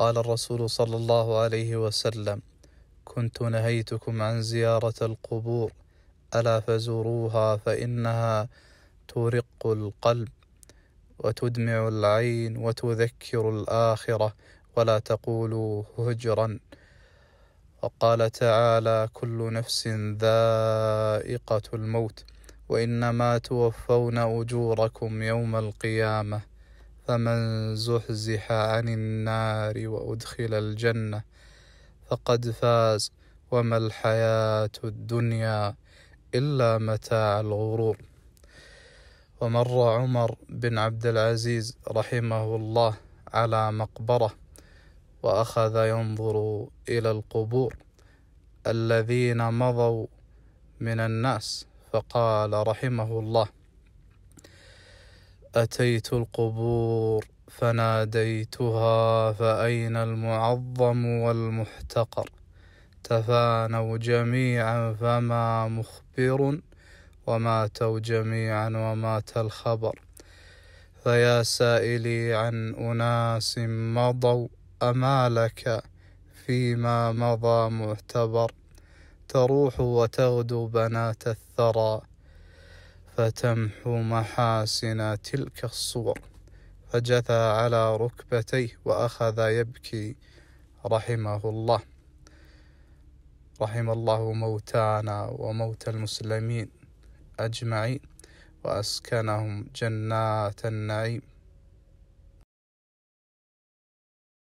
قال الرسول صلى الله عليه وسلم كنت نهيتكم عن زيارة القبور ألا فزوروها فإنها ترق القلب وتدمع العين وتذكر الآخرة ولا تقولوا هجرا وقال تعالى كل نفس ذائقة الموت وإنما توفون أجوركم يوم القيامة فمن زحزح عن النار وأدخل الجنة فقد فاز وما الحياة الدنيا إلا متاع الغرور ومر عمر بن عبد العزيز رحمه الله على مقبرة وأخذ ينظر إلى القبور الذين مضوا من الناس فقال رحمه الله أتيت القبور فناديتها فأين المعظم والمحتقر تفانوا جميعا فما مخبر وماتوا جميعا ومات الخبر فيا سائلي عن أناس مضوا أما لك فيما مضى معتبر تروح وتغدو بنات الثرى فتمحو محاسن تلك الصور فجثى على ركبتيه وأخذ يبكي رحمه الله رحم الله موتانا وموت المسلمين أجمعين وأسكنهم جنات النعيم